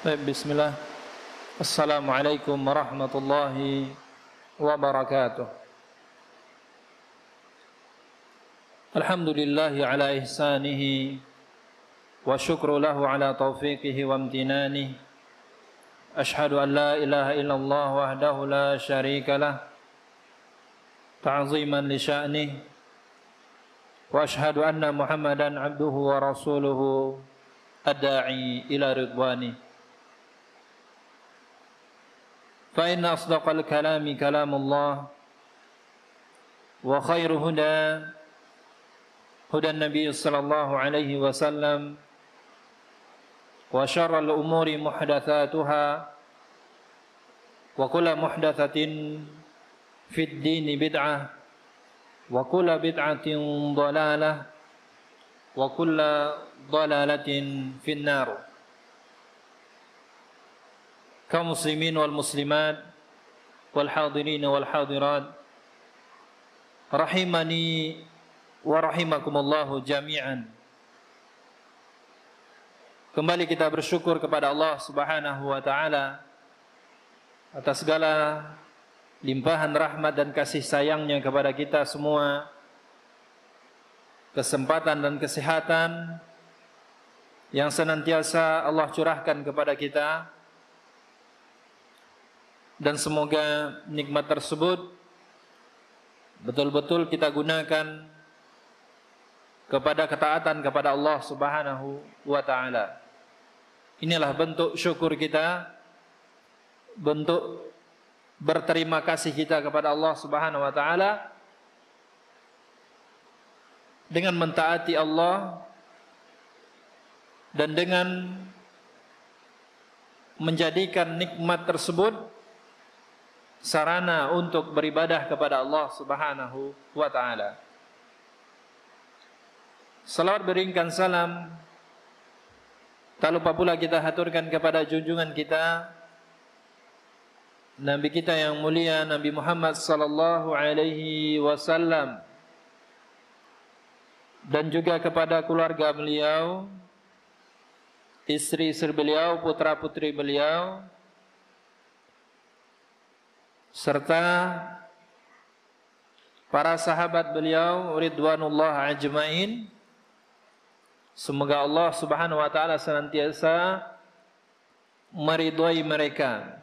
طيب بسم الله السلام عليكم ورحمة الله وبركاته الحمد لله على إحسانه وشكر له على توفيقه وامتنانه أشهد أن لا إله إلا الله وحده لا شريك له تعظيما لشأنه وأشهد أن محمدا عبده ورسوله الداعي إلى رضوانه فإن أصدق الكلام كلام الله وخير هدى هدى النبي صلى الله عليه وسلم وشر الأمور محدثاتها وكل محدثة في الدين بدعة وكل بدعة ضلالة وكل ضلالة في النار kaum muslimin wal muslimat wal hadirin wal hadirat rahimani wa jami'an Kembali kita bersyukur kepada Allah Subhanahu wa taala atas segala limpahan rahmat dan kasih sayangnya kepada kita semua. Kesempatan dan kesehatan yang senantiasa Allah curahkan kepada kita dan semoga nikmat tersebut betul-betul kita gunakan kepada ketaatan kepada Allah Subhanahu wa taala. Inilah bentuk syukur kita, bentuk berterima kasih kita kepada Allah Subhanahu wa taala dengan mentaati Allah dan dengan menjadikan nikmat tersebut sarana untuk beribadah kepada Allah Subhanahu wa taala. Salawat beringkan salam tak lupa pula kita haturkan kepada junjungan kita Nabi kita yang mulia Nabi Muhammad sallallahu alaihi wasallam dan juga kepada keluarga beliau istri-istri beliau putra-putri beliau serta para sahabat beliau ridwanullah ajmain semoga Allah Subhanahu wa taala senantiasa meridhai mereka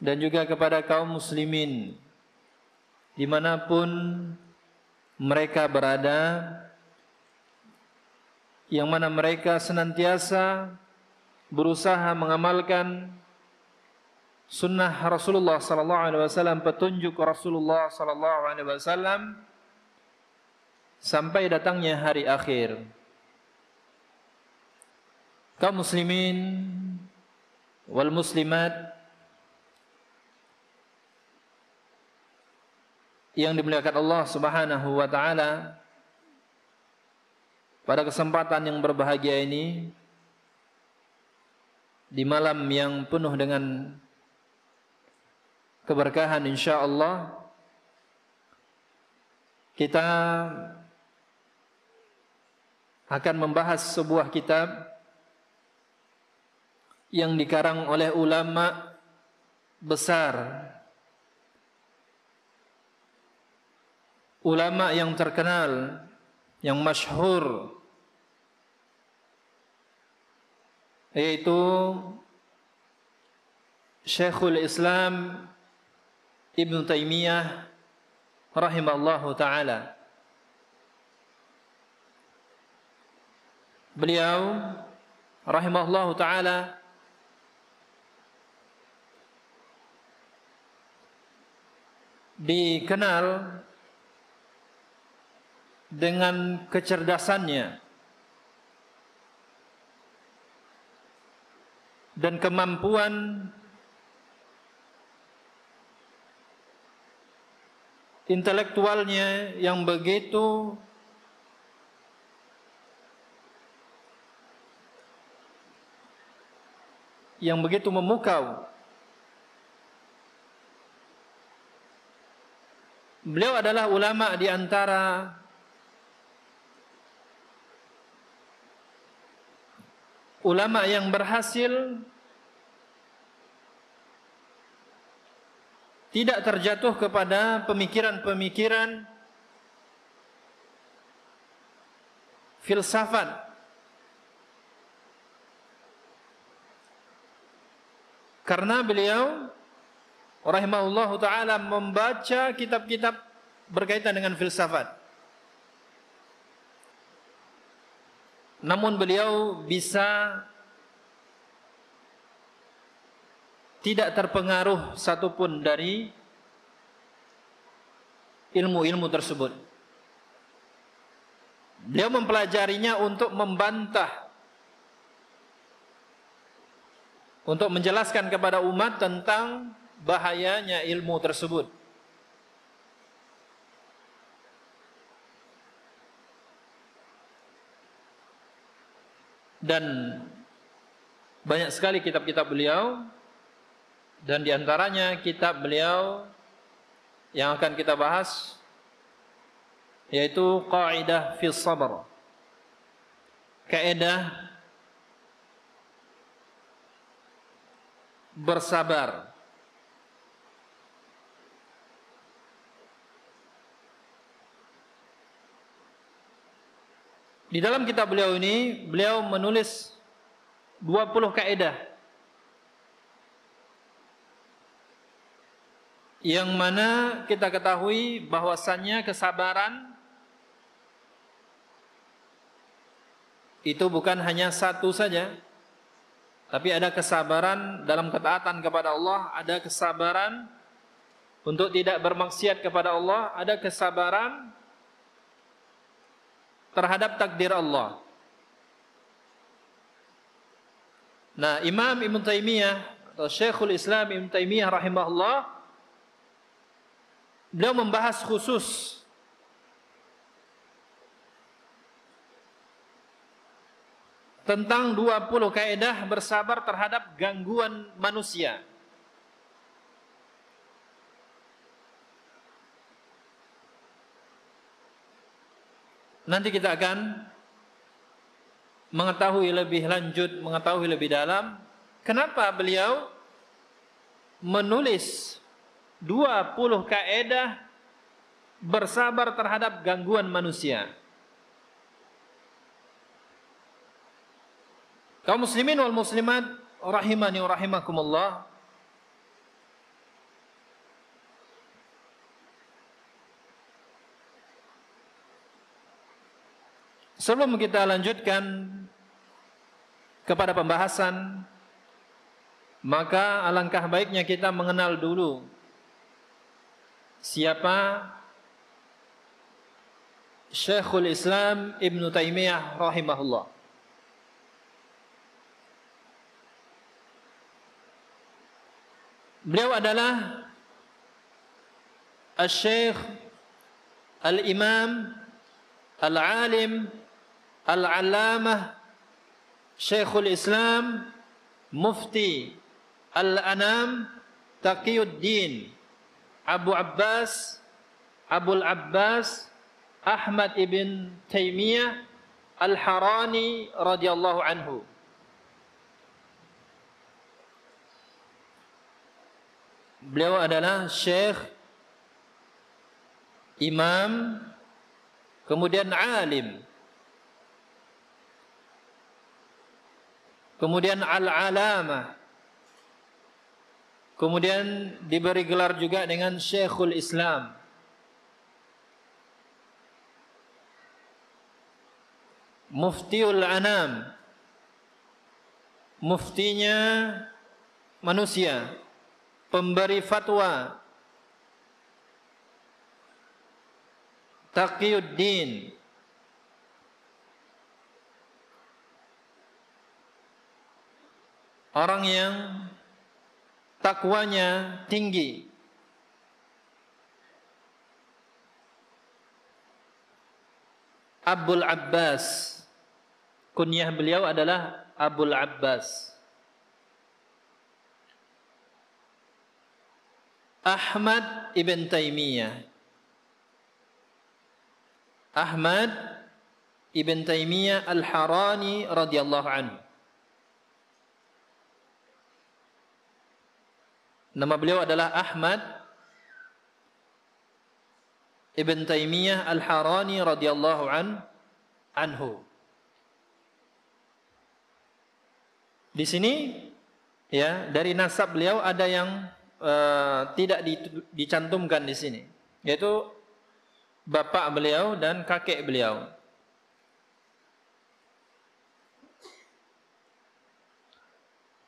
dan juga kepada kaum muslimin dimanapun mereka berada yang mana mereka senantiasa berusaha mengamalkan sunnah Rasulullah sallallahu alaihi wasallam petunjuk Rasulullah sallallahu alaihi wasallam sampai datangnya hari akhir. Kaum muslimin wal muslimat yang dimuliakan Allah Subhanahu wa taala pada kesempatan yang berbahagia ini di malam yang penuh dengan keberkahan insya Allah kita akan membahas sebuah kitab yang dikarang oleh ulama besar ulama yang terkenal yang masyhur yaitu Syekhul Islam Ibn Taymiyah rahimallahu taala. Beliau rahimallahu taala dikenal dengan kecerdasannya dan kemampuan intelektualnya yang begitu yang begitu memukau. Beliau adalah ulama di antara ulama yang berhasil tidak terjatuh kepada pemikiran-pemikiran filsafat karena beliau rahimahullah taala membaca kitab-kitab berkaitan dengan filsafat. Namun beliau bisa tidak terpengaruh satupun dari ilmu-ilmu tersebut. Dia mempelajarinya untuk membantah untuk menjelaskan kepada umat tentang bahayanya ilmu tersebut. Dan banyak sekali kitab-kitab beliau dan diantaranya kitab beliau yang akan kita bahas yaitu Qaidah fi Sabr. Kaidah bersabar. Di dalam kitab beliau ini, beliau menulis 20 kaidah yang mana kita ketahui bahwasannya kesabaran itu bukan hanya satu saja tapi ada kesabaran dalam ketaatan kepada Allah, ada kesabaran untuk tidak bermaksiat kepada Allah, ada kesabaran terhadap takdir Allah. Nah, Imam Ibn Taimiyah atau Syekhul Islam Ibn Taimiyah rahimahullah beliau membahas khusus tentang 20 kaidah bersabar terhadap gangguan manusia. Nanti kita akan mengetahui lebih lanjut, mengetahui lebih dalam kenapa beliau menulis 20 kaedah bersabar terhadap gangguan manusia. Kaum muslimin wal muslimat rahimani wa rahimakumullah. Sebelum kita lanjutkan kepada pembahasan maka alangkah baiknya kita mengenal dulu siapa Syekhul Islam Ibn Taymiyah rahimahullah. Beliau adalah Al-Syekh Al-Imam Al-Alim al alamah Syekhul Islam Mufti Al-Anam Taqiyuddin Abu Abbas, Abul Abbas, Ahmad ibn Taimiyah Al-Harani radhiyallahu anhu. Beliau adalah syekh, imam, kemudian alim. Kemudian al-alamah, Kemudian diberi gelar juga dengan Syekhul Islam. Muftiul Anam. Muftinya manusia, pemberi fatwa. Taqiyuddin. Orang yang takwanya tinggi. Abul Abbas kunyah beliau adalah Abul Abbas. Ahmad ibn Taimiyah. Ahmad ibn Taimiyah Al-Harani radhiyallahu anhu. Nama beliau adalah Ahmad Ibn Taimiyah Al-Harani radhiyallahu an anhu. Di sini ya, dari nasab beliau ada yang uh, tidak dicantumkan di sini, yaitu bapak beliau dan kakek beliau.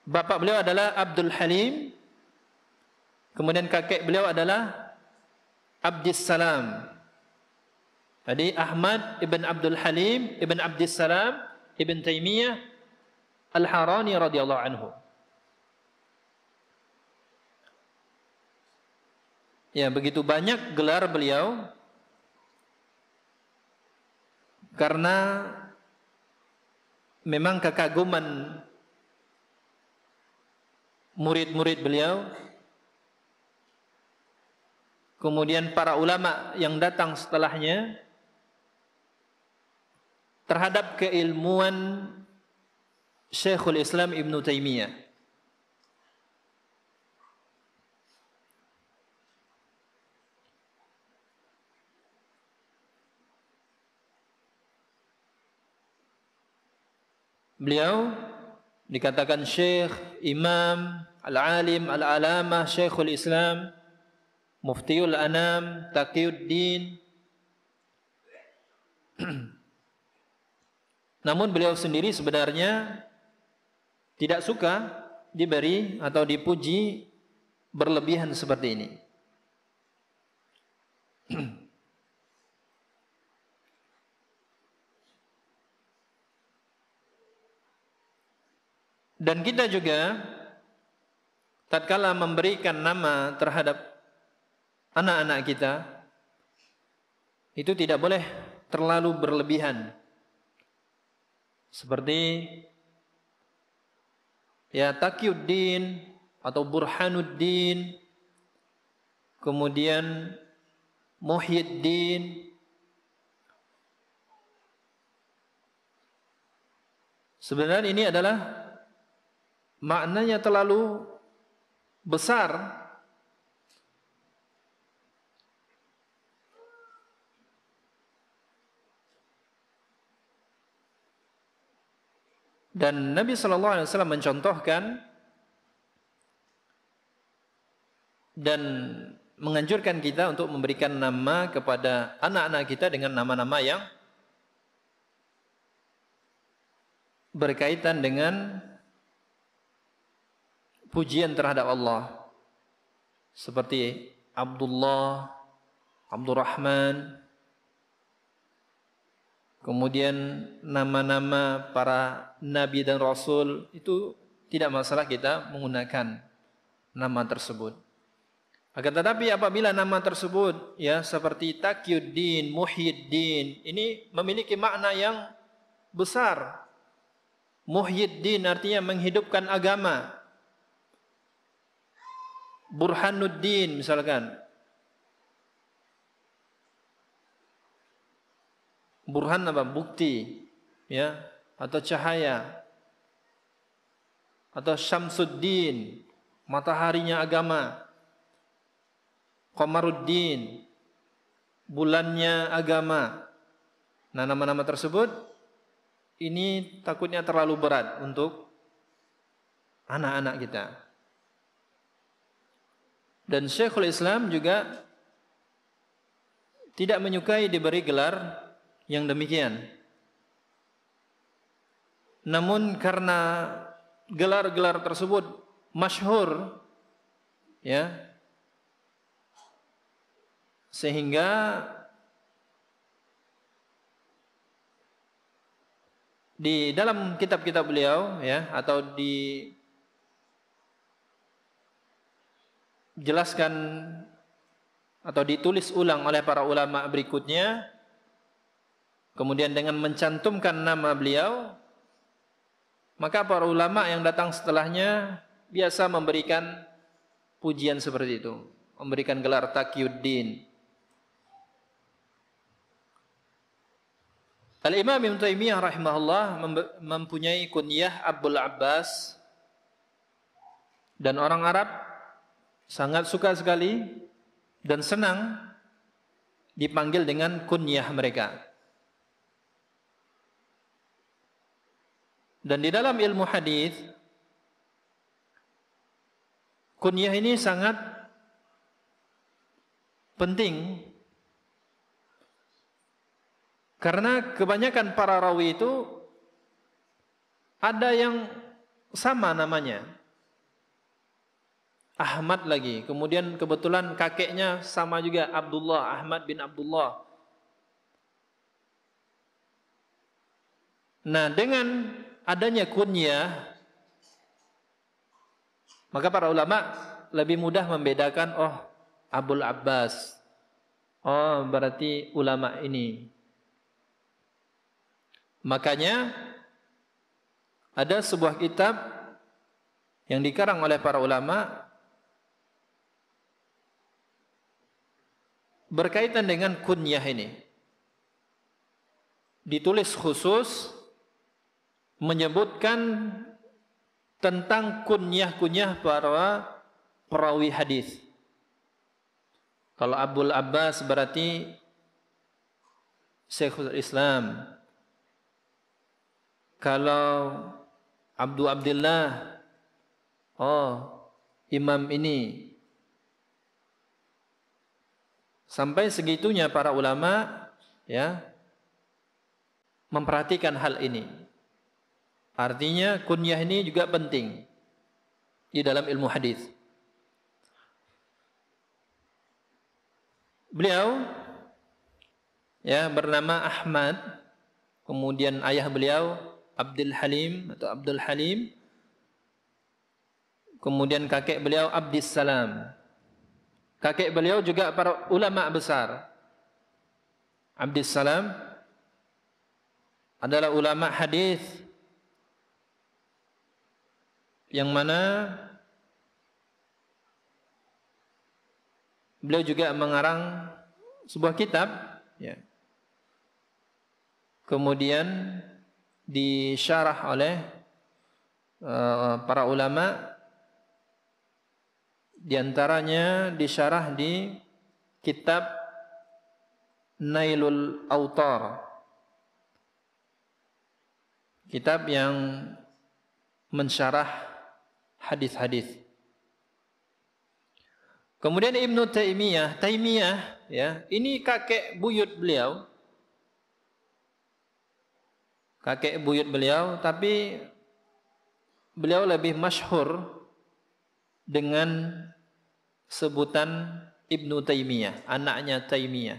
Bapak beliau adalah Abdul Halim Kemudian kakek beliau adalah Abdus Salam. Jadi Ahmad ibn Abdul Halim ibn Abdus Salam ibn Taimiyah Al-Harani radhiyallahu anhu. Ya, begitu banyak gelar beliau karena memang kekaguman murid-murid beliau kemudian para ulama yang datang setelahnya terhadap keilmuan Syekhul Islam Ibn Taimiyah. Beliau dikatakan syekh, imam, al-alim, al-alamah, syekhul Islam. Muftiul Anam, Taqiyuddin. Namun beliau sendiri sebenarnya tidak suka diberi atau dipuji berlebihan seperti ini. Dan kita juga tatkala memberikan nama terhadap anak-anak kita itu tidak boleh terlalu berlebihan. Seperti ya Taqiyuddin atau Burhanuddin kemudian Muhyiddin Sebenarnya ini adalah maknanya terlalu besar Dan Nabi Shallallahu Alaihi Wasallam mencontohkan dan menganjurkan kita untuk memberikan nama kepada anak-anak kita dengan nama-nama yang berkaitan dengan pujian terhadap Allah seperti Abdullah, Abdurrahman, Kemudian nama-nama para nabi dan rasul itu tidak masalah kita menggunakan nama tersebut. Akan tetapi apabila nama tersebut ya seperti Taqiyuddin, Muhyiddin ini memiliki makna yang besar. Muhyiddin artinya menghidupkan agama. Burhanuddin misalkan Burhan apa? Bukti. Ya, atau cahaya. Atau Syamsuddin, mataharinya agama. Qamaruddin, bulannya agama. Nah, nama-nama tersebut ini takutnya terlalu berat untuk anak-anak kita. Dan Syekhul Islam juga tidak menyukai diberi gelar yang demikian. Namun karena gelar-gelar tersebut masyhur ya sehingga di dalam kitab-kitab beliau ya atau di jelaskan atau ditulis ulang oleh para ulama berikutnya kemudian dengan mencantumkan nama beliau maka para ulama yang datang setelahnya biasa memberikan pujian seperti itu memberikan gelar taqiyuddin Al-Imam Ibn Taymiyah rahimahullah mempunyai kunyah Abdul Abbas dan orang Arab sangat suka sekali dan senang dipanggil dengan kunyah mereka. Dan di dalam ilmu hadis kunyah ini sangat penting karena kebanyakan para rawi itu ada yang sama namanya. Ahmad lagi. Kemudian kebetulan kakeknya sama juga Abdullah, Ahmad bin Abdullah. Nah, dengan adanya kunyah maka para ulama lebih mudah membedakan oh Abul Abbas. Oh berarti ulama ini. Makanya ada sebuah kitab yang dikarang oleh para ulama berkaitan dengan kunyah ini. Ditulis khusus menyebutkan tentang kunyah-kunyah para perawi hadis. Kalau Abdul Abbas berarti Syekhul Islam. Kalau Abdul Abdullah oh imam ini sampai segitunya para ulama ya memperhatikan hal ini. Artinya kunyah ini juga penting di dalam ilmu hadis. Beliau ya bernama Ahmad kemudian ayah beliau Abdul Halim atau Abdul Halim kemudian kakek beliau Abdus Salam. Kakek beliau juga para ulama besar. Abdus Salam adalah ulama hadis yang mana beliau juga mengarang sebuah kitab ya. kemudian disyarah oleh uh, para ulama diantaranya disyarah di kitab Nailul Autor, kitab yang mensyarah hadis-hadis. Kemudian Ibnu Taimiyah, Taimiyah ya, ini kakek buyut beliau. Kakek buyut beliau tapi beliau lebih masyhur dengan sebutan Ibnu Taimiyah, anaknya Taimiyah.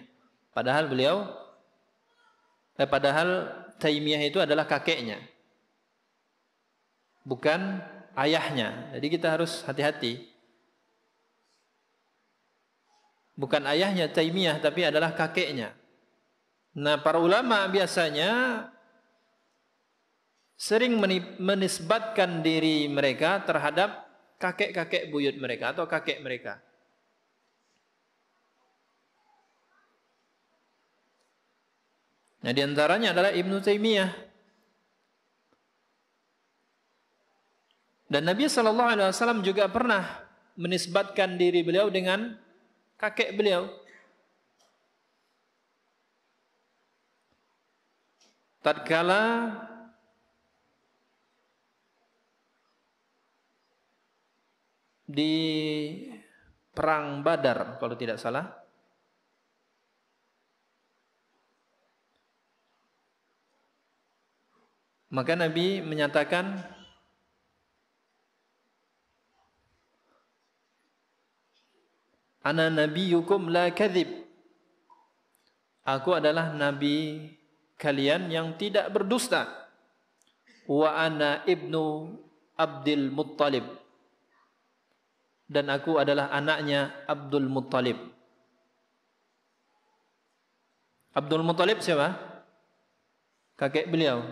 Padahal beliau eh, padahal Taimiyah itu adalah kakeknya. Bukan ayahnya. Jadi kita harus hati-hati. Bukan ayahnya Taimiyah tapi adalah kakeknya. Nah, para ulama biasanya sering menisbatkan diri mereka terhadap kakek-kakek buyut mereka atau kakek mereka. Nah, di antaranya adalah Ibnu Taimiyah Dan Nabi Shallallahu Alaihi Wasallam juga pernah menisbatkan diri beliau dengan kakek beliau. Tatkala di perang Badar kalau tidak salah. Maka Nabi menyatakan Ana nabiyukum la kadhib. Aku adalah nabi kalian yang tidak berdusta. Wa ana ibnu Abdul Muttalib. Dan aku adalah anaknya Abdul Muttalib. Abdul Muttalib siapa? Kakek beliau.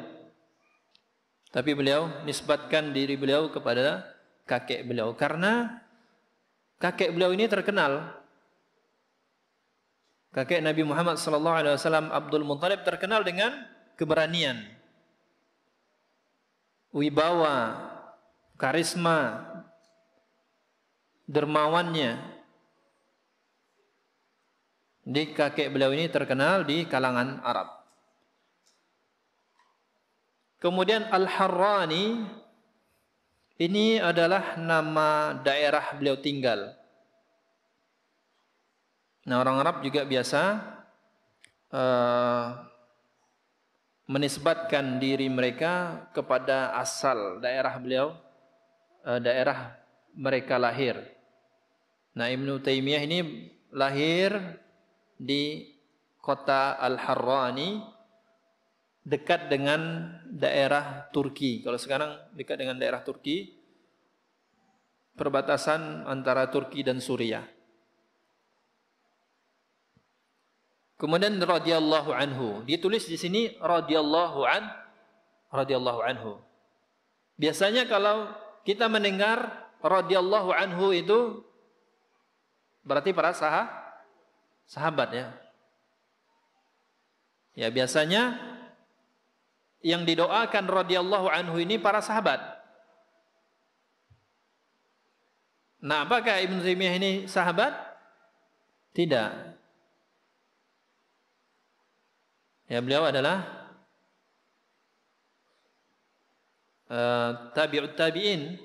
Tapi beliau nisbatkan diri beliau kepada kakek beliau. Karena Kakek beliau ini terkenal. Kakek Nabi Muhammad sallallahu alaihi wasallam Abdul Muthalib terkenal dengan keberanian. Wibawa, karisma, dermawannya. Di kakek beliau ini terkenal di kalangan Arab. Kemudian Al-Harrani ini adalah nama daerah beliau tinggal. Nah, orang Arab juga biasa uh, menisbatkan diri mereka kepada asal daerah beliau, uh, daerah mereka lahir. Nah, Ibnu Taimiyah ini lahir di kota Al-Harrani dekat dengan daerah Turki. Kalau sekarang dekat dengan daerah Turki, perbatasan antara Turki dan Suriah. Kemudian radhiyallahu anhu, ditulis di sini radhiyallahu an radhiyallahu anhu. Biasanya kalau kita mendengar radhiyallahu anhu itu berarti para sah sahabat ya. Ya biasanya yang didoakan radhiyallahu anhu ini para sahabat. Nah, apakah Ibn Taimiyah ini sahabat? Tidak. Ya, beliau adalah uh, tabi'ut tabi'in.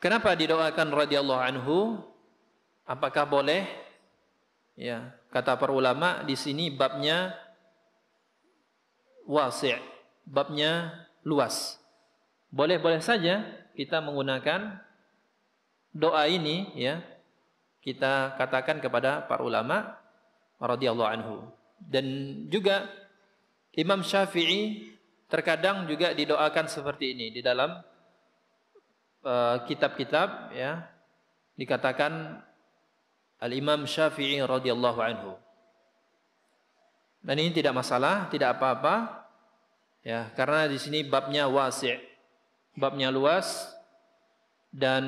Kenapa didoakan radhiyallahu anhu? Apakah boleh Ya, kata para ulama di sini babnya wasi', babnya luas. Boleh-boleh saja kita menggunakan doa ini ya. Kita katakan kepada para ulama radhiyallahu anhu. Dan juga Imam Syafi'i terkadang juga didoakan seperti ini di dalam uh, kitab-kitab uh, kitab -kitab, ya dikatakan Al-Imam Syafi'i radhiyallahu anhu. Dan ini tidak masalah, tidak apa-apa. Ya, karena di sini babnya wasi'. Babnya luas dan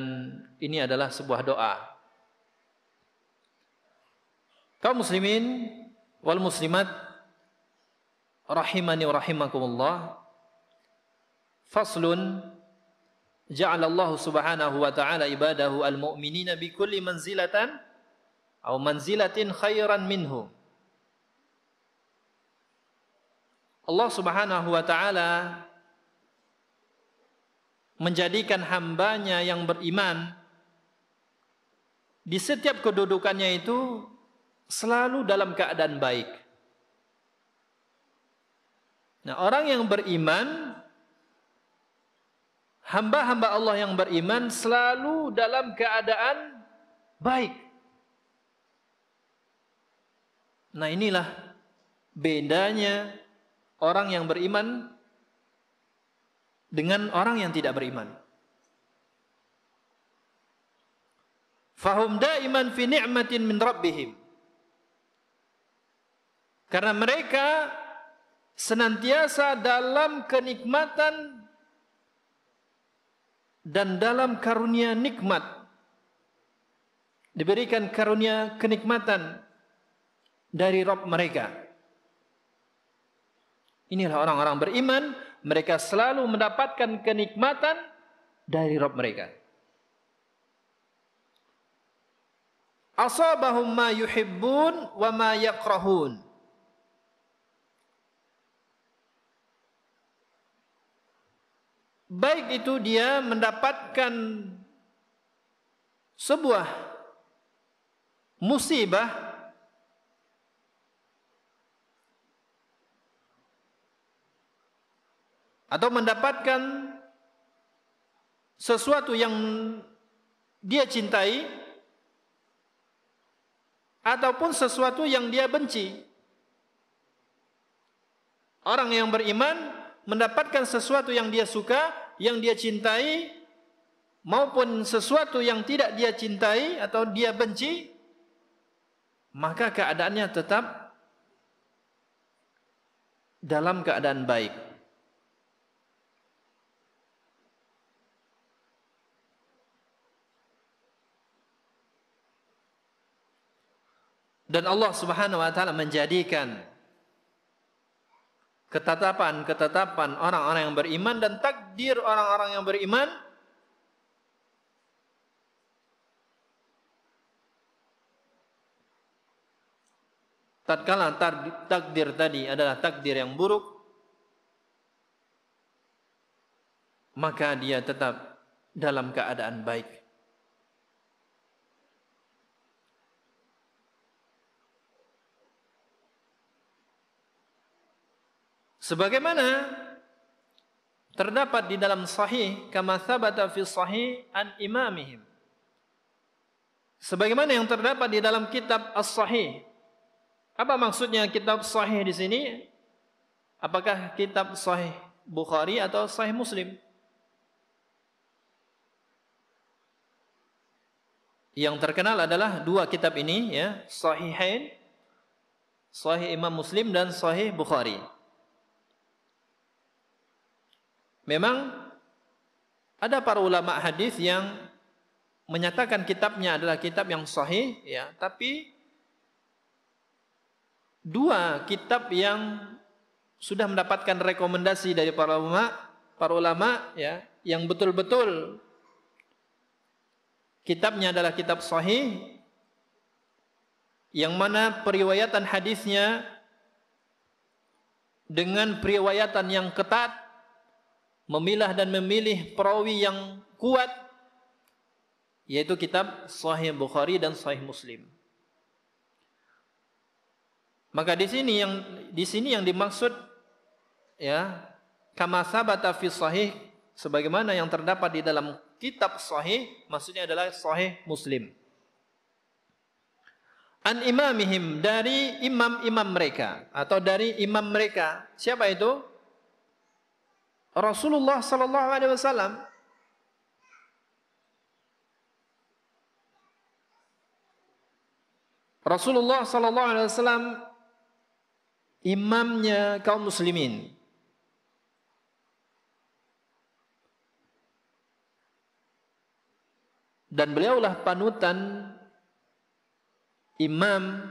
ini adalah sebuah doa. Kaum muslimin wal muslimat rahimani wa rahimakumullah. Faslun ja'ala Allah Subhanahu wa ta'ala ibadahu al-mu'minina bi kulli manzilatan au manzilatin khairan minhu. Allah Subhanahu wa taala menjadikan hambanya yang beriman di setiap kedudukannya itu selalu dalam keadaan baik. Nah, orang yang beriman hamba-hamba Allah yang beriman selalu dalam keadaan baik. Nah inilah bedanya orang yang beriman dengan orang yang tidak beriman. Fahum daiman fi ni'matin min rabbihim. Karena mereka senantiasa dalam kenikmatan dan dalam karunia nikmat diberikan karunia kenikmatan dari Rob mereka. Inilah orang-orang beriman, mereka selalu mendapatkan kenikmatan dari Rob mereka. Asabahum ma yuhibbun wa ma yakrahun. Baik itu dia mendapatkan sebuah musibah atau mendapatkan sesuatu yang dia cintai ataupun sesuatu yang dia benci. Orang yang beriman mendapatkan sesuatu yang dia suka, yang dia cintai maupun sesuatu yang tidak dia cintai atau dia benci, maka keadaannya tetap dalam keadaan baik. Dan Allah Subhanahu wa taala menjadikan ketetapan-ketetapan orang-orang yang beriman dan takdir orang-orang yang beriman tatkala takdir tadi adalah takdir yang buruk maka dia tetap dalam keadaan baik Sebagaimana terdapat di dalam sahih kama thabata fi sahih an imamihim. Sebagaimana yang terdapat di dalam kitab As-Sahih. Apa maksudnya kitab sahih di sini? Apakah kitab sahih Bukhari atau sahih Muslim? Yang terkenal adalah dua kitab ini ya, Sahihain, Sahih Imam Muslim dan Sahih Bukhari. Memang ada para ulama hadis yang menyatakan kitabnya adalah kitab yang sahih ya, tapi dua kitab yang sudah mendapatkan rekomendasi dari para ulama, para ulama ya, yang betul-betul kitabnya adalah kitab sahih yang mana periwayatan hadisnya dengan periwayatan yang ketat memilah dan memilih perawi yang kuat yaitu kitab Sahih Bukhari dan Sahih Muslim. Maka di sini yang di sini yang dimaksud ya kama sabata fi sahih sebagaimana yang terdapat di dalam kitab sahih maksudnya adalah sahih Muslim. An imamihim dari imam-imam mereka atau dari imam mereka. Siapa itu? Rasulullah sallallahu alaihi wasallam Rasulullah sallallahu alaihi wasallam imamnya kaum muslimin. Dan beliaulah panutan imam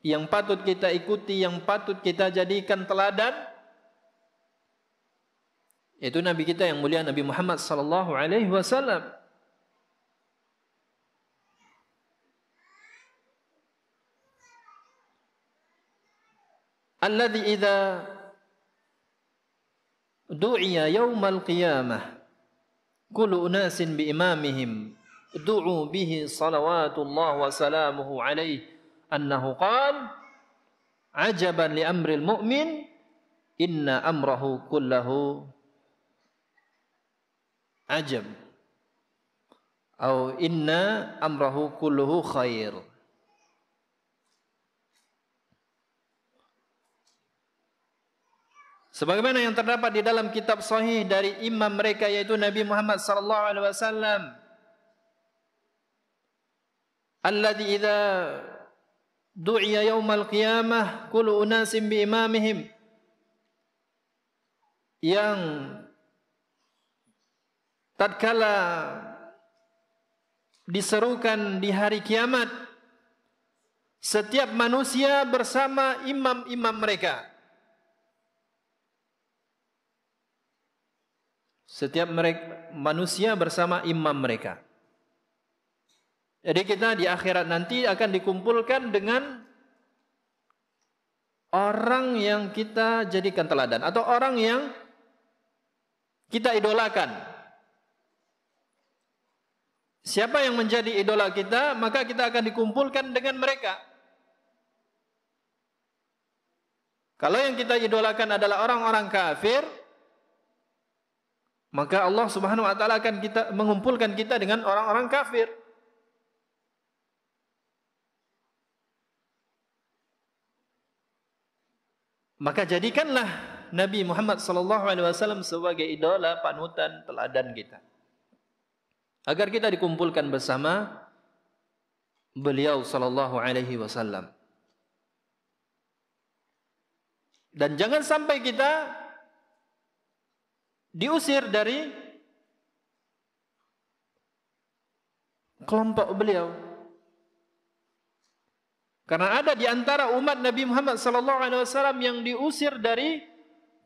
yang patut kita ikuti, yang patut kita jadikan teladan Itu Nabi kita yang mulia Nabi Muhammad sallallahu alaihi wasallam. Alladhi idza du'iya yaumal qiyamah kullu unasin bi imamihim du'u bihi salawatullah wa salamuhu alaihi annahu qala ajaban li amril mu'min inna amrahu kullahu ajab au inna amrahu kulluhu khair Sebagaimana yang terdapat di dalam kitab sahih dari imam mereka yaitu Nabi Muhammad sallallahu alaihi wasallam alladhi idza du'iya yaumal qiyamah kullu unasim bi imamihim yang tatkala diserukan di hari kiamat setiap manusia bersama imam-imam mereka setiap mereka, manusia bersama imam mereka jadi kita di akhirat nanti akan dikumpulkan dengan orang yang kita jadikan teladan atau orang yang kita idolakan Siapa yang menjadi idola kita, maka kita akan dikumpulkan dengan mereka. Kalau yang kita idolakan adalah orang-orang kafir, maka Allah Subhanahu wa taala akan kita mengumpulkan kita dengan orang-orang kafir. Maka jadikanlah Nabi Muhammad sallallahu alaihi wasallam sebagai idola, panutan, teladan kita agar kita dikumpulkan bersama beliau sallallahu alaihi wasallam. Dan jangan sampai kita diusir dari kelompok beliau. Karena ada di antara umat Nabi Muhammad sallallahu alaihi wasallam yang diusir dari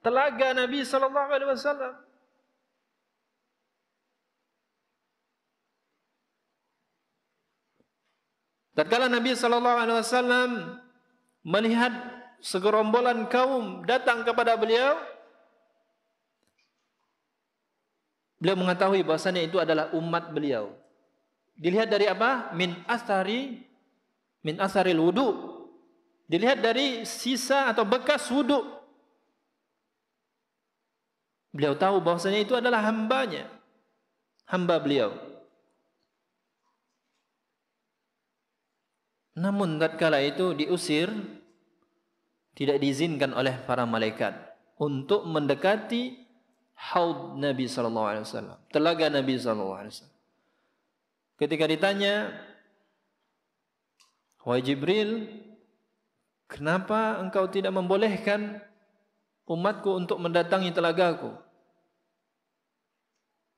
telaga Nabi sallallahu alaihi wasallam. Tatkala Nabi sallallahu alaihi wasallam melihat segerombolan kaum datang kepada beliau, beliau mengetahui bahasanya itu adalah umat beliau. Dilihat dari apa? Min asari min asari wudu. Dilihat dari sisa atau bekas wudu. Beliau tahu bahasanya itu adalah hambanya. Hamba beliau. Namun tatkala itu diusir tidak diizinkan oleh para malaikat untuk mendekati haud Nabi sallallahu alaihi wasallam, telaga Nabi sallallahu alaihi wasallam. Ketika ditanya Wahai Jibril, kenapa engkau tidak membolehkan umatku untuk mendatangi telagaku?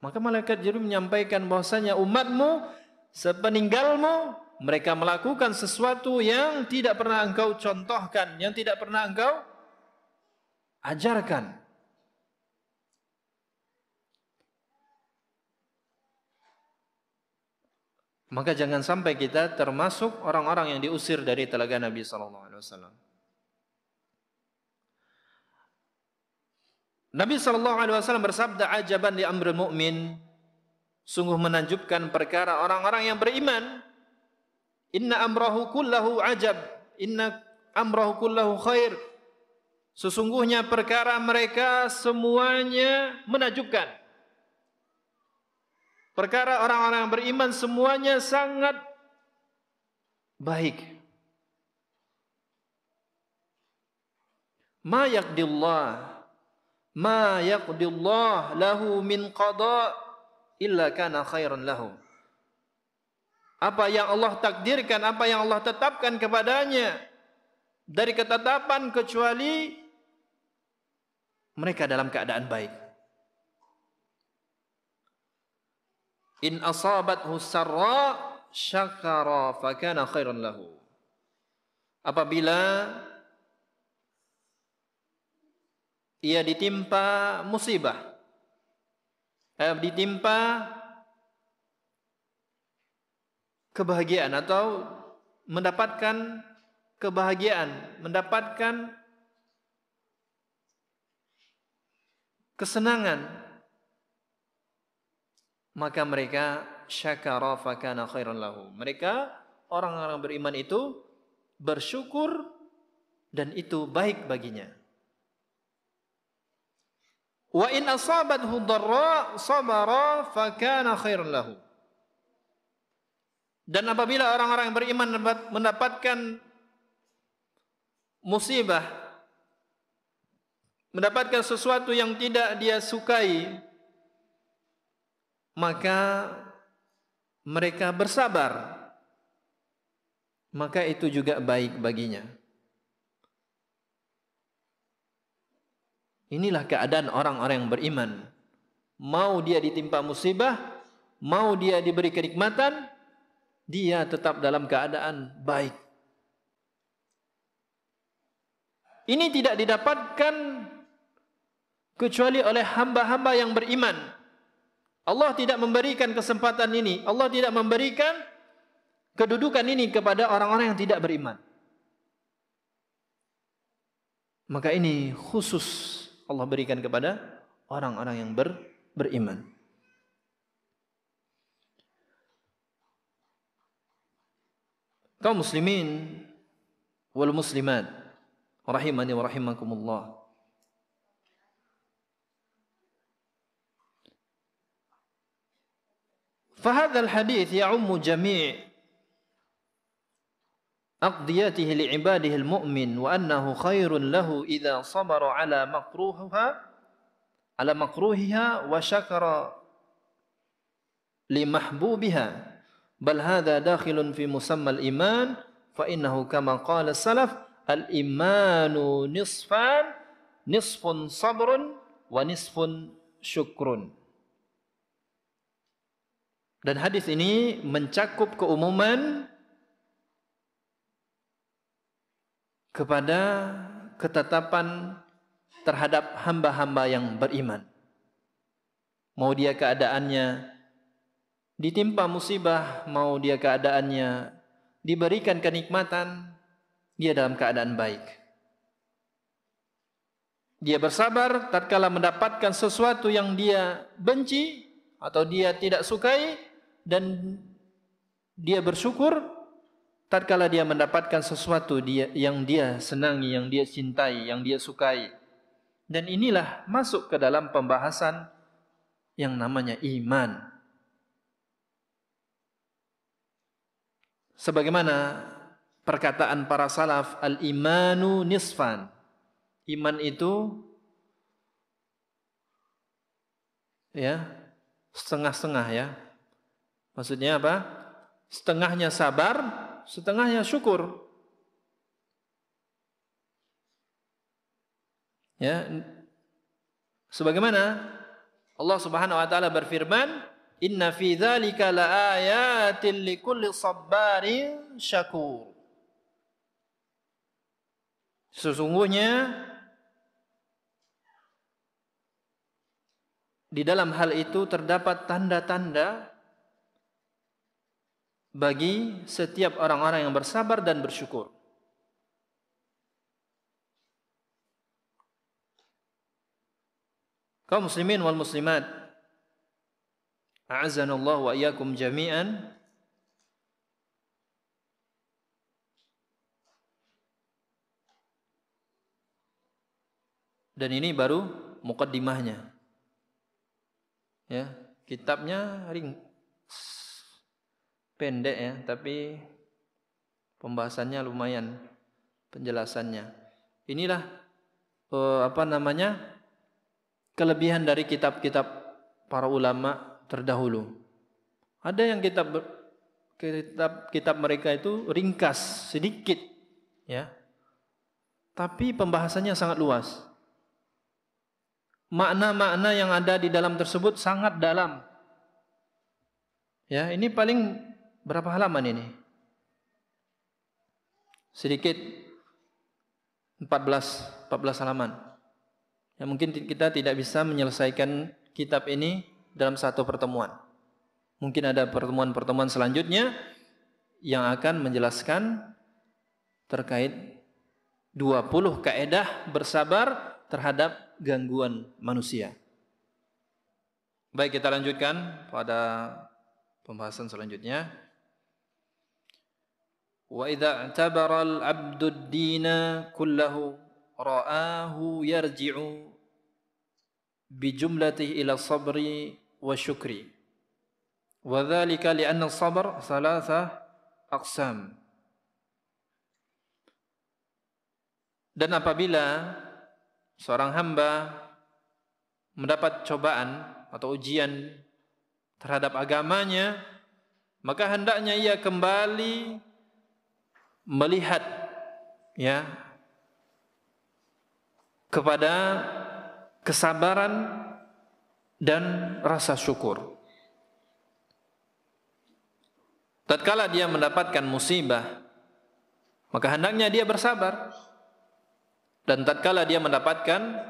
Maka malaikat Jibril menyampaikan bahwasanya umatmu sepeninggalmu Mereka melakukan sesuatu yang tidak pernah engkau contohkan, yang tidak pernah engkau ajarkan. Maka jangan sampai kita termasuk orang-orang yang diusir dari telaga Nabi sallallahu alaihi wasallam. Nabi sallallahu alaihi wasallam bersabda ajaban li amrul mu'min. Sungguh menanjubkan perkara orang-orang yang beriman Inna amrahu kullahu ajab. Inna amrahu kullahu khair. Sesungguhnya perkara mereka semuanya menakjubkan. Perkara orang-orang beriman semuanya sangat baik. Ma yaqdillah ma yaqdillah lahu min qada illa kana khairan lahum apa yang Allah takdirkan, apa yang Allah tetapkan kepadanya dari ketetapan kecuali mereka dalam keadaan baik. In asabathu sarra syakara fa kana khairan lahu. Apabila ia ditimpa musibah, eh, ditimpa kebahagiaan atau mendapatkan kebahagiaan, mendapatkan kesenangan maka mereka syakara fakana khairan lahu. Mereka orang-orang beriman itu bersyukur dan itu baik baginya. Wa in asabathu dharra sabara fakana khairan lahu. Dan apabila orang-orang yang beriman mendapatkan musibah, mendapatkan sesuatu yang tidak dia sukai, maka mereka bersabar. Maka itu juga baik baginya. Inilah keadaan orang-orang yang beriman. Mau dia ditimpa musibah, mau dia diberi kenikmatan, dia tetap dalam keadaan baik. Ini tidak didapatkan kecuali oleh hamba-hamba yang beriman. Allah tidak memberikan kesempatan ini. Allah tidak memberikan kedudukan ini kepada orang-orang yang tidak beriman. Maka ini khusus Allah berikan kepada orang-orang yang ber, beriman. kaum muslimin wal muslimat rahimani wa rahimakumullah فهذا الحديث يعم جميع أقضياته لعباده المؤمن وأنه خير له إذا صبر على مكروهها على مكروهها وشكر لمحبوبها بل هذا داخل في musammal iman fa كما قال السلف الإيمان نصفان نصف صبر ونصف sabrun dan hadis ini mencakup keumuman kepada ketetapan terhadap hamba-hamba yang beriman. Mau dia keadaannya ditimpa musibah mau dia keadaannya diberikan kenikmatan dia dalam keadaan baik dia bersabar tatkala mendapatkan sesuatu yang dia benci atau dia tidak sukai dan dia bersyukur tatkala dia mendapatkan sesuatu dia, yang dia senangi, yang dia cintai, yang dia sukai. Dan inilah masuk ke dalam pembahasan yang namanya iman. sebagaimana perkataan para salaf al-imanu nisfan. Iman itu ya, setengah-setengah ya. Maksudnya apa? Setengahnya sabar, setengahnya syukur. Ya. Sebagaimana Allah Subhanahu wa taala berfirman, Inna fi dzalika laayatin likulli sabbarin syakur. Sesungguhnya di dalam hal itu terdapat tanda-tanda bagi setiap orang-orang yang bersabar dan bersyukur. Kaum muslimin wal muslimat A'azanallahu wa iyyakum jami'an. Dan ini baru mukaddimahnya. Ya, kitabnya ring pendek ya, tapi pembahasannya lumayan penjelasannya. Inilah eh, apa namanya? kelebihan dari kitab-kitab para ulama terdahulu. Ada yang kitab kitab kitab mereka itu ringkas sedikit ya. Tapi pembahasannya sangat luas. Makna-makna yang ada di dalam tersebut sangat dalam. Ya, ini paling berapa halaman ini? Sedikit 14 14 halaman. Ya, mungkin kita tidak bisa menyelesaikan kitab ini dalam satu pertemuan. Mungkin ada pertemuan-pertemuan selanjutnya yang akan menjelaskan terkait 20 kaedah bersabar terhadap gangguan manusia. Baik, kita lanjutkan pada pembahasan selanjutnya. Wa idza i'tabara abdu dina kullahu ra'ahu yarji'u bijumlatihi ila sabri wa syukri. Wa dhalika li'anna sabar salasah aqsam. Dan apabila seorang hamba mendapat cobaan atau ujian terhadap agamanya, maka hendaknya ia kembali melihat ya kepada kesabaran dan rasa syukur. Tatkala dia mendapatkan musibah, maka hendaknya dia bersabar. Dan tatkala dia mendapatkan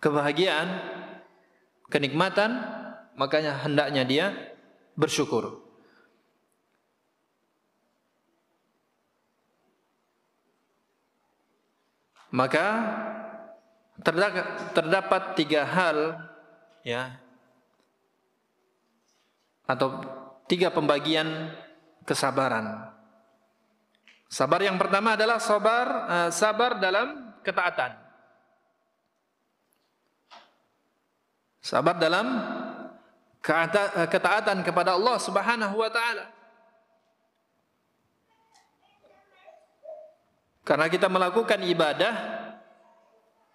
kebahagiaan, kenikmatan, makanya hendaknya dia bersyukur. Maka terdapat tiga hal ya atau tiga pembagian kesabaran. Sabar yang pertama adalah sabar eh, sabar dalam ketaatan. Sabar dalam eh, ketaatan kepada Allah Subhanahu wa taala. Karena kita melakukan ibadah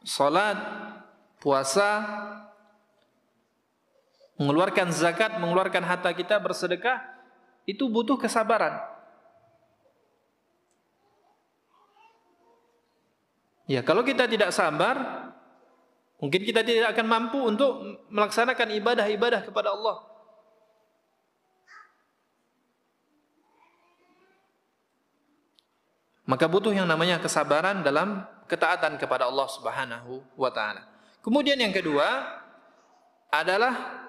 salat, puasa, mengeluarkan zakat, mengeluarkan harta kita bersedekah itu butuh kesabaran. Ya, kalau kita tidak sabar, mungkin kita tidak akan mampu untuk melaksanakan ibadah-ibadah kepada Allah. Maka butuh yang namanya kesabaran dalam ketaatan kepada Allah Subhanahu wa taala. Kemudian yang kedua adalah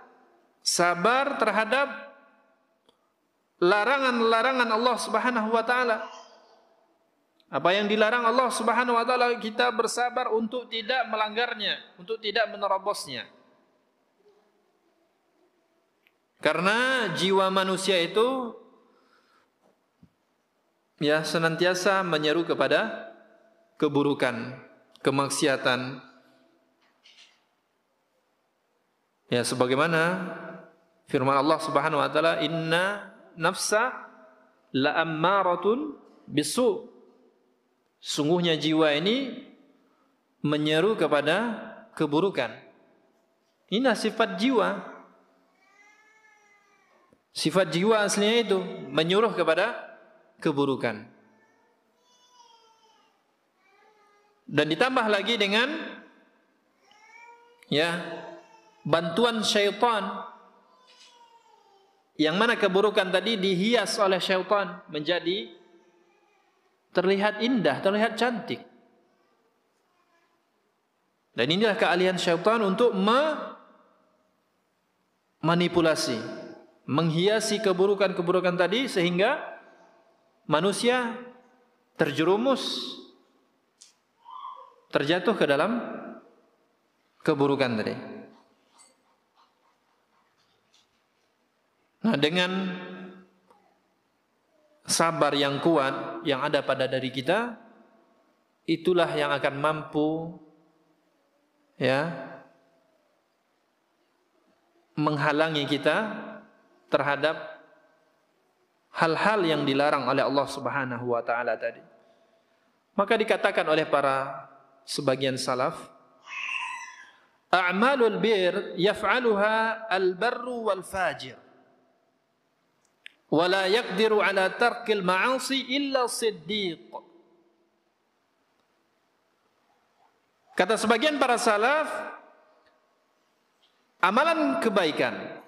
sabar terhadap larangan-larangan Allah Subhanahu wa taala. Apa yang dilarang Allah Subhanahu wa taala kita bersabar untuk tidak melanggarnya, untuk tidak menerobosnya. Karena jiwa manusia itu ya senantiasa menyeru kepada keburukan, kemaksiatan. Ya, sebagaimana firman Allah Subhanahu wa taala, "Inna nafsa ammaratun bisu." Sungguhnya jiwa ini menyeru kepada keburukan. Inilah sifat jiwa. Sifat jiwa aslinya itu menyuruh kepada keburukan. dan ditambah lagi dengan ya bantuan syaitan yang mana keburukan tadi dihias oleh syaitan menjadi terlihat indah, terlihat cantik. Dan inilah keahlian syaitan untuk memanipulasi, menghiasi keburukan-keburukan tadi sehingga manusia terjerumus terjatuh ke dalam keburukan tadi. Nah, dengan sabar yang kuat yang ada pada diri kita, itulah yang akan mampu ya menghalangi kita terhadap hal-hal yang dilarang oleh Allah Subhanahu wa taala tadi. Maka dikatakan oleh para sebagian salaf A'malul bir yaf'aluha al-barru wal fajir. Wa la yaqdiru ala tarkil ma'asi illa siddiq. Kata sebagian para salaf, amalan kebaikan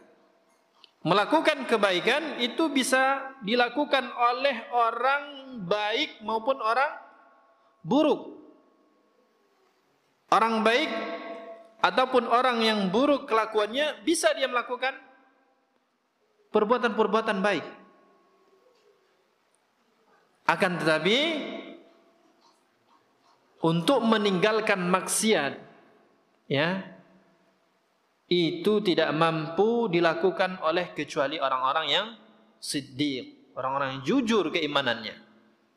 melakukan kebaikan itu bisa dilakukan oleh orang baik maupun orang buruk Orang baik ataupun orang yang buruk kelakuannya bisa dia melakukan perbuatan-perbuatan baik. Akan tetapi untuk meninggalkan maksiat ya itu tidak mampu dilakukan oleh kecuali orang-orang yang siddiq, orang-orang yang jujur keimanannya,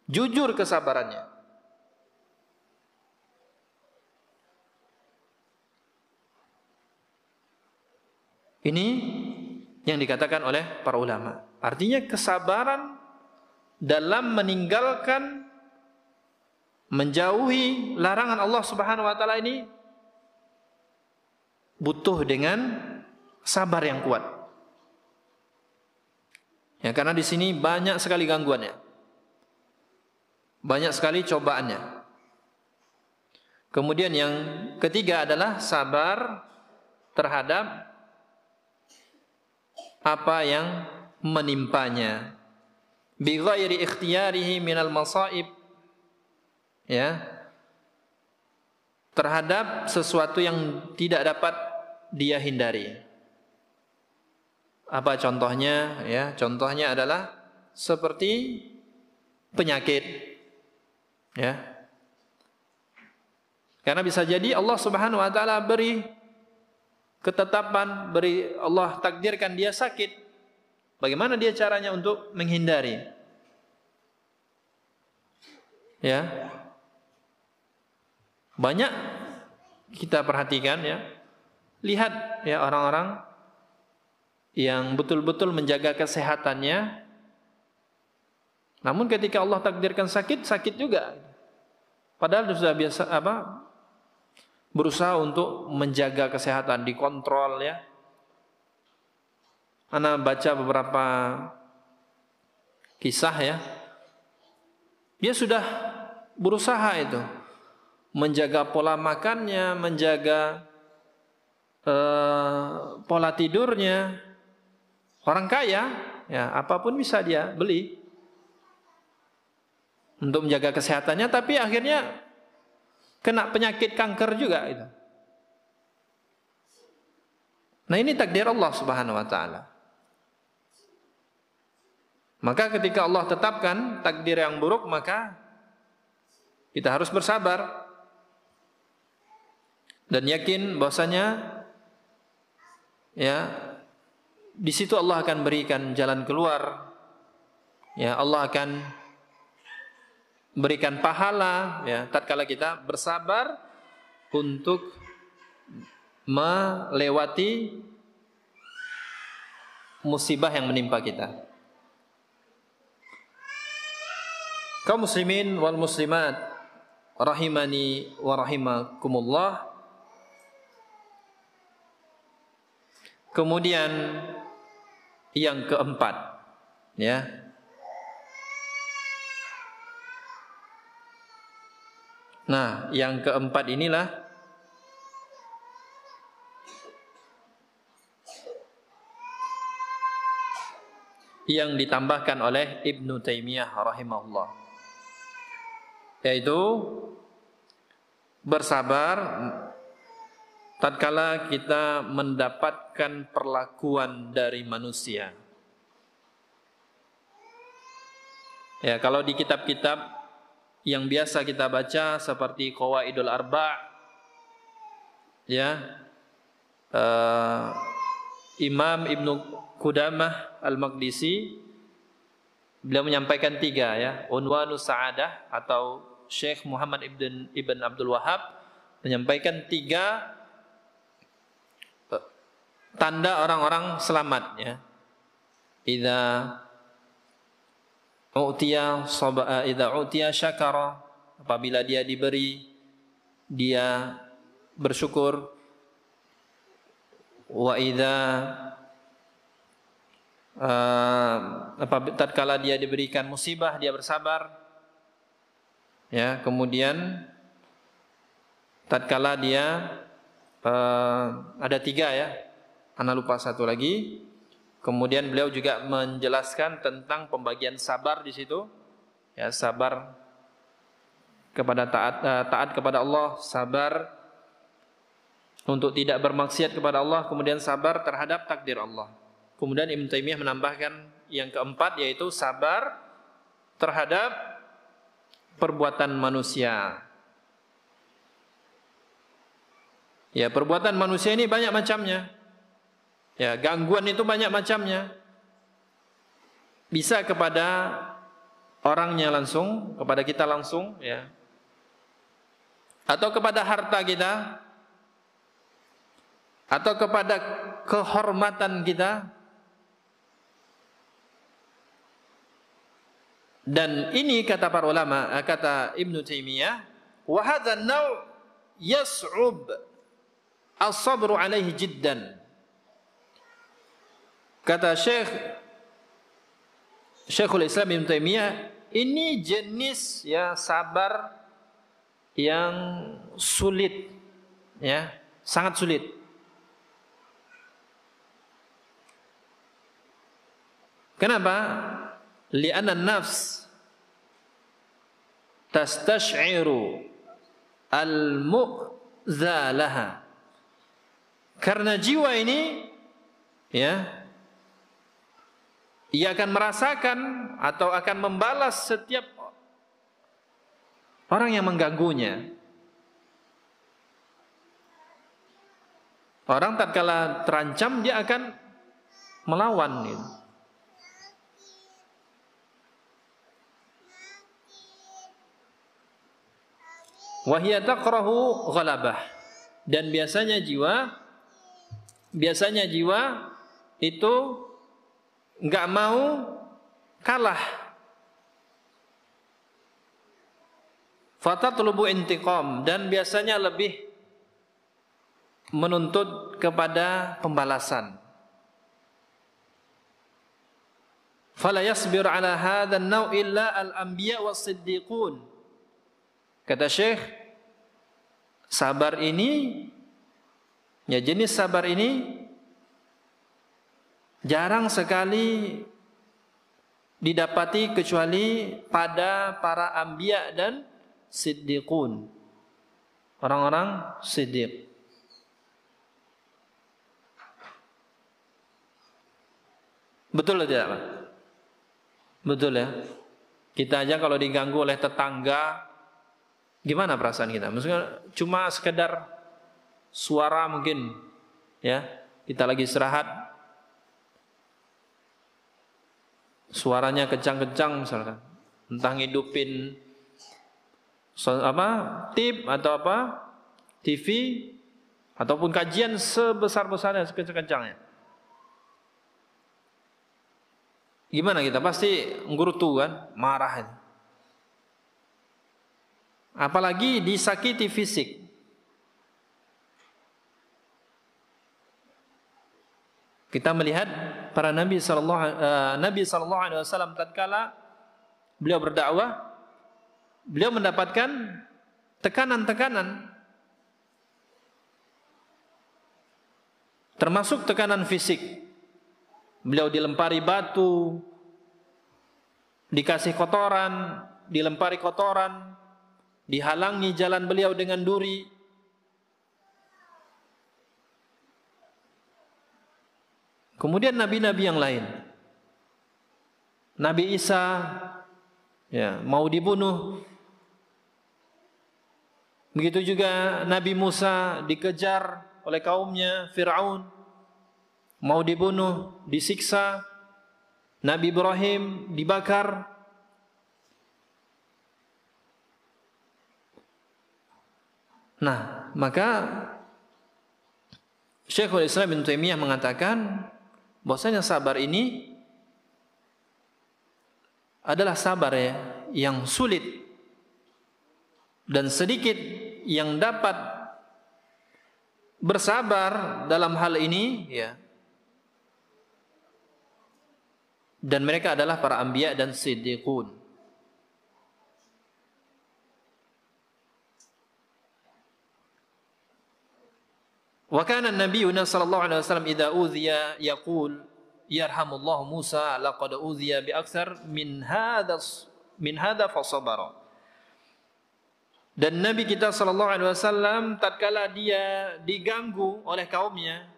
jujur kesabarannya. Ini yang dikatakan oleh para ulama. Artinya kesabaran dalam meninggalkan menjauhi larangan Allah Subhanahu wa taala ini butuh dengan sabar yang kuat. Ya, karena di sini banyak sekali gangguannya. Banyak sekali cobaannya. Kemudian yang ketiga adalah sabar terhadap apa yang menimpanya bi ghairi ikhtiyarihi minal masaib ya terhadap sesuatu yang tidak dapat dia hindari apa contohnya ya contohnya adalah seperti penyakit ya karena bisa jadi Allah Subhanahu wa taala beri ketetapan beri Allah takdirkan dia sakit bagaimana dia caranya untuk menghindari ya banyak kita perhatikan ya lihat ya orang-orang yang betul-betul menjaga kesehatannya namun ketika Allah takdirkan sakit sakit juga padahal sudah biasa apa berusaha untuk menjaga kesehatan, dikontrol ya. Ana baca beberapa kisah ya. Dia sudah berusaha itu menjaga pola makannya, menjaga uh, pola tidurnya. Orang kaya, ya apapun bisa dia beli untuk menjaga kesehatannya, tapi akhirnya kena penyakit kanker juga itu. Nah ini takdir Allah Subhanahu wa taala. Maka ketika Allah tetapkan takdir yang buruk maka kita harus bersabar dan yakin bahwasanya ya di situ Allah akan berikan jalan keluar. Ya Allah akan berikan pahala ya tatkala kita bersabar untuk melewati musibah yang menimpa kita. Kaum muslimin wal muslimat rahimani wa rahimakumullah. Kemudian yang keempat ya Nah, yang keempat inilah yang ditambahkan oleh Ibnu Taimiyah rahimahullah yaitu bersabar tatkala kita mendapatkan perlakuan dari manusia. Ya, kalau di kitab-kitab yang biasa kita baca seperti idul Arba' ya uh, Imam Ibnu kudamah Al-Maqdisi beliau menyampaikan tiga ya Unwanus Sa'adah atau sheikh Muhammad Ibn, Ibn Abdul Wahab menyampaikan tiga eh, tanda orang-orang selamat ya. Idza U'tiya sab'a eh, idza u'tiya syakara. Apabila dia diberi dia bersyukur. Wa idza eh, apabila tatkala dia diberikan musibah dia bersabar. Ya, kemudian tatkala dia uh, ada tiga ya. Ana lupa satu lagi. Kemudian beliau juga menjelaskan tentang pembagian sabar di situ. Ya, sabar kepada taat eh, taat kepada Allah, sabar untuk tidak bermaksiat kepada Allah, kemudian sabar terhadap takdir Allah. Kemudian Ibn Taimiyah menambahkan yang keempat yaitu sabar terhadap perbuatan manusia. Ya, perbuatan manusia ini banyak macamnya. Ya, gangguan itu banyak macamnya. Bisa kepada orangnya langsung, kepada kita langsung, ya. Atau kepada harta kita, atau kepada kehormatan kita. Dan ini kata para ulama, kata Ibn Taimiyah, wa naw yas'ub as-sabru alaihi jiddan. Kata Syekh Syekhul Islam Ibn Taimiyah, ini jenis ya sabar yang sulit ya, sangat sulit. Kenapa? Li'anna nafs tastash'iru al muzalaha Karena jiwa ini ya ia akan merasakan atau akan membalas setiap orang yang mengganggunya. Orang tatkala terancam dia akan melawan gitu. Wahia Dan biasanya jiwa biasanya jiwa itu nggak mau kalah. Fata tulubu intikom dan biasanya lebih menuntut kepada pembalasan. Fala yasbir ala hadha an-naw illa al-anbiya was-siddiqun. Kata Syekh, sabar ini ya jenis sabar ini jarang sekali didapati kecuali pada para ambia dan siddiqun. Orang-orang siddiq. Betul atau tidak? Betul ya? Kita aja kalau diganggu oleh tetangga, gimana perasaan kita? Maksudnya cuma sekedar suara mungkin ya. Kita lagi istirahat, suaranya kencang-kencang misalkan entah ngidupin apa tip atau apa TV ataupun kajian sebesar-besarnya sekencang-kencangnya gimana kita pasti ngurutu kan marah apalagi disakiti fisik Kita melihat para nabi sallallahu eh, nabi sallallahu alaihi wasallam tatkala beliau berdakwah beliau mendapatkan tekanan-tekanan termasuk tekanan fisik. Beliau dilempari batu, dikasih kotoran, dilempari kotoran, dihalangi jalan beliau dengan duri, Kemudian nabi-nabi yang lain. Nabi Isa ya, mau dibunuh. Begitu juga Nabi Musa dikejar oleh kaumnya Firaun mau dibunuh, disiksa. Nabi Ibrahim dibakar. Nah, maka Syekhul Islam bin Taimiyah mengatakan bahwasanya sabar ini adalah sabar ya yang sulit dan sedikit yang dapat bersabar dalam hal ini ya dan mereka adalah para anbiya dan siddiqun وكان النبي صلى الله عليه وسلم إذا udhiya يقول يرحم الله موسى لقد bi بأكثر من هذا من هذا fasabara. Dan Nabi kita shallallahu alaihi wasallam tatkala dia diganggu oleh kaumnya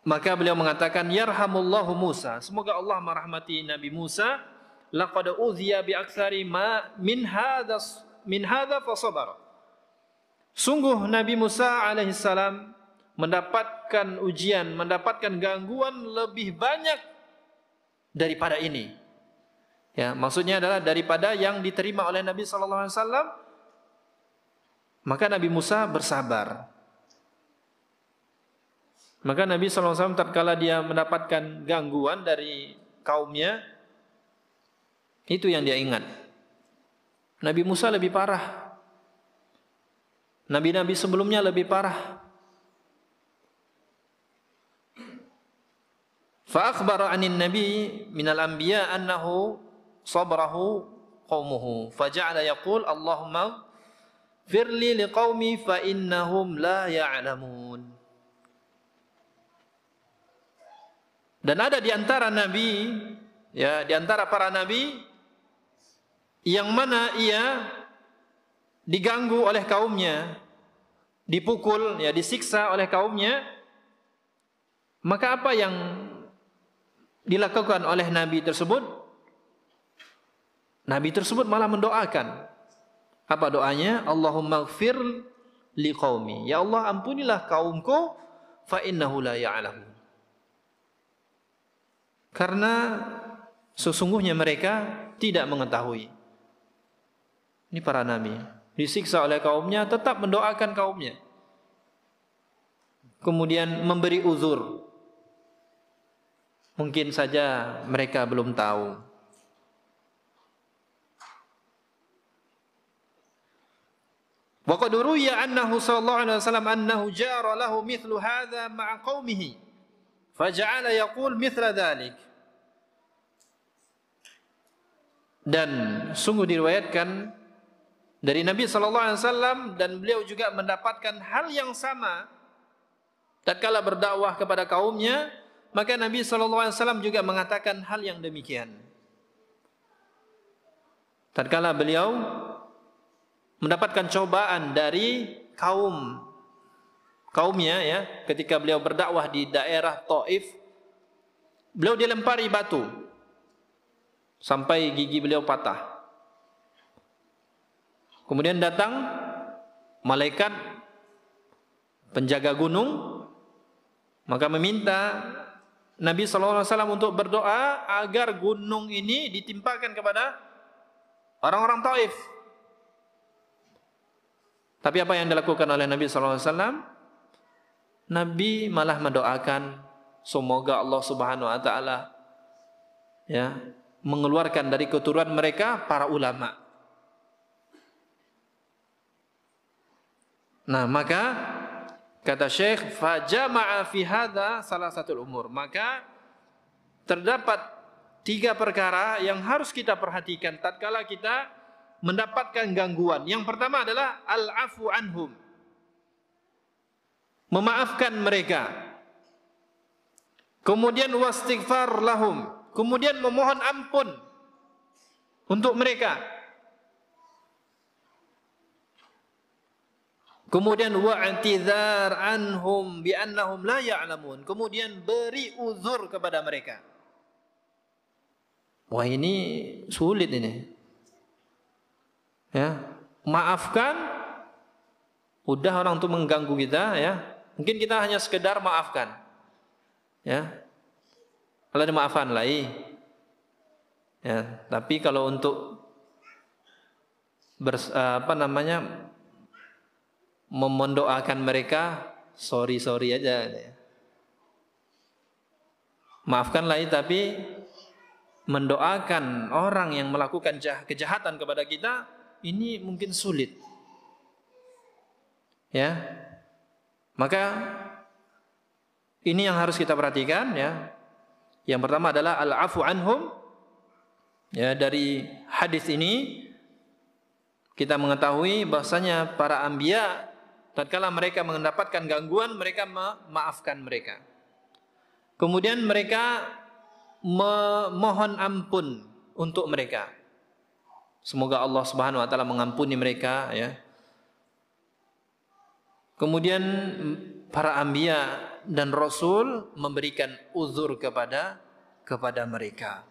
maka beliau mengatakan yarhamullahu Musa semoga Allah merahmati Nabi Musa laqad udhiya bi aktsari ma min hadha min fasabara Sungguh Nabi Musa alaihissalam mendapatkan ujian, mendapatkan gangguan lebih banyak daripada ini. Ya, maksudnya adalah daripada yang diterima oleh Nabi sallallahu alaihi wasallam. Maka Nabi Musa bersabar. Maka Nabi sallallahu alaihi wasallam tatkala dia mendapatkan gangguan dari kaumnya itu yang dia ingat. Nabi Musa lebih parah Nabi-nabi sebelumnya lebih parah. Fa 'anin nabi minal anbiya annahu sabrahu qaumuhu faja'ala yaqul Allahumma firli liqaumi fainnahum la ya'lamun. Dan ada di antara nabi ya di antara para nabi yang mana ia diganggu oleh kaumnya, dipukul, ya disiksa oleh kaumnya, maka apa yang dilakukan oleh nabi tersebut? Nabi tersebut malah mendoakan. Apa doanya? Allahumma gfir liqaumi. Ya Allah ampunilah kaumku fa innahu la ya'lamun. Karena sesungguhnya mereka tidak mengetahui. Ini para nabi disiksa oleh kaumnya tetap mendoakan kaumnya. Kemudian memberi uzur. Mungkin saja mereka belum tahu. Wa ruya annahu sallallahu alaihi wasallam annahu jara lahu mithlu hadha ma'a qaumihi faja'ala yaqul Dan sungguh diriwayatkan dari Nabi sallallahu alaihi wasallam dan beliau juga mendapatkan hal yang sama tatkala berdakwah kepada kaumnya maka Nabi sallallahu alaihi wasallam juga mengatakan hal yang demikian tatkala beliau mendapatkan cobaan dari kaum kaumnya ya ketika beliau berdakwah di daerah Taif beliau dilempari batu sampai gigi beliau patah Kemudian datang malaikat penjaga gunung maka meminta Nabi SAW untuk berdoa agar gunung ini ditimpakan kepada orang-orang Taif. Tapi apa yang dilakukan oleh Nabi SAW? Nabi malah mendoakan semoga Allah Subhanahu Wa Taala ya mengeluarkan dari keturunan mereka para ulama. Nah, maka kata Syekh fajama'a fi hadza salah satu umur. Maka terdapat tiga perkara yang harus kita perhatikan tatkala kita mendapatkan gangguan. Yang pertama adalah al-afu anhum. Memaafkan mereka. Kemudian wastighfar lahum. Kemudian memohon ampun untuk mereka. Kemudian wa'tidhar anhum bi anhum la ya'lamun. Kemudian beri uzur kepada mereka. Wah ini sulit ini. Ya, maafkan udah orang tuh mengganggu kita ya. Mungkin kita hanya sekedar maafkan. Ya. Kalau dimaafkan lagi. Ya, tapi kalau untuk bers, apa namanya mendoakan mereka sorry sorry aja ya. maafkanlah tapi mendoakan orang yang melakukan kejahatan kepada kita ini mungkin sulit ya maka ini yang harus kita perhatikan ya yang pertama adalah al-afu anhum ya dari hadis ini kita mengetahui bahasanya para ambia Tatkala mereka mendapatkan gangguan, mereka memaafkan mereka. Kemudian mereka memohon ampun untuk mereka. Semoga Allah Subhanahu wa taala mengampuni mereka ya. Kemudian para anbiya dan rasul memberikan uzur kepada kepada mereka.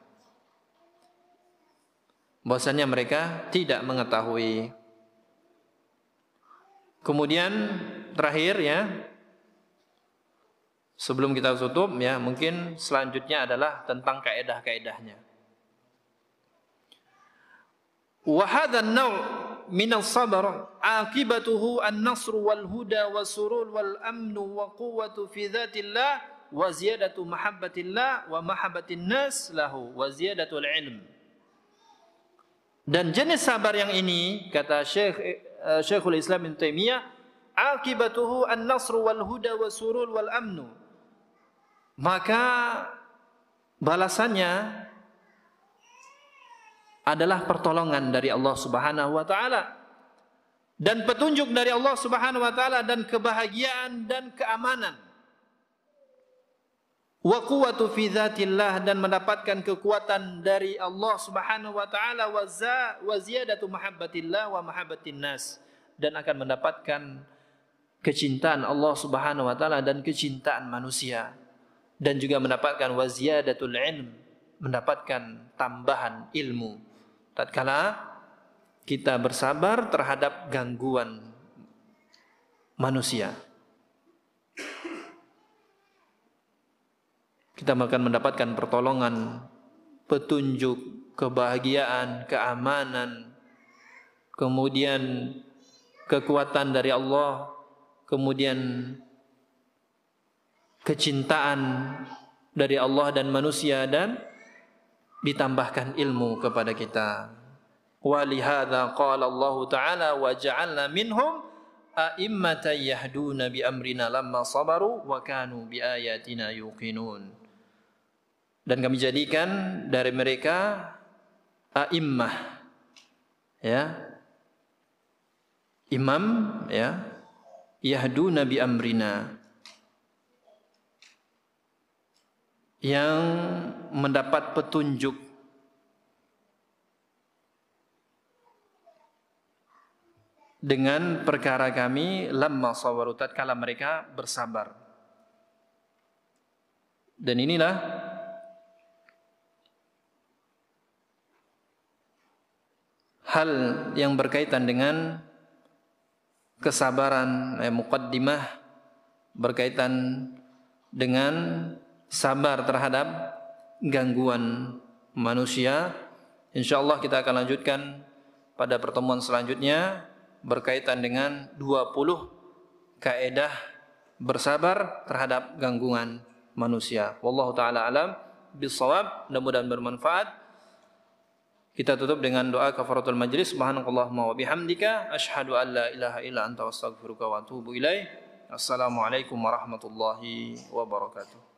Bahwasanya mereka tidak mengetahui Kemudian terakhir ya, sebelum kita tutup ya, mungkin selanjutnya adalah tentang kaedah-kaedahnya. Wahada naw min al-sabr akibatuhu al nasr wal huda wa surul wal amn wa quwwatu fi dhatillah wa ziyadatu mahabbatillah wa mahabbatin nas lahu wa ziyadatul ilm. Dan jenis sabar yang ini kata Syekh Eh, Syekhul Islam Ibn Taimiyah, akibatuhu an-nasru wal huda wa surul wal amnu. Maka balasannya adalah pertolongan dari Allah Subhanahu wa taala dan petunjuk dari Allah Subhanahu wa taala dan kebahagiaan dan keamanan wa quwwatu fi dzatillah dan mendapatkan kekuatan dari Allah Subhanahu wa taala wa za wa ziyadatu mahabbatillah wa mahabbatin nas dan akan mendapatkan kecintaan Allah Subhanahu wa taala dan kecintaan manusia dan juga mendapatkan wa ziyadatul ilm mendapatkan tambahan ilmu tatkala kita bersabar terhadap gangguan manusia kita akan mendapatkan pertolongan, petunjuk, kebahagiaan, keamanan, kemudian kekuatan dari Allah, kemudian kecintaan dari Allah dan manusia dan ditambahkan ilmu kepada kita. Wa li hadza Allah taala wa ja'alna minhum a'immatan yahduna bi amrina lamma sabaru wa kanu bi ayatina yuqinun. dan kami jadikan dari mereka a'immah ya imam ya yahdu nabi amrina yang mendapat petunjuk dengan perkara kami lamma sawarutat kala mereka bersabar dan inilah hal yang berkaitan dengan kesabaran eh, muqaddimah berkaitan dengan sabar terhadap gangguan manusia. Insya Allah kita akan lanjutkan pada pertemuan selanjutnya berkaitan dengan 20 kaedah bersabar terhadap gangguan manusia. Wallahu taala alam bisawab, mudah-mudahan bermanfaat. Kita tutup dengan doa kafaratul majlis. Subhanakallahumma wa bihamdika asyhadu an la ilaha illa anta astaghfiruka wa atubu ilaik. Assalamualaikum warahmatullahi wabarakatuh.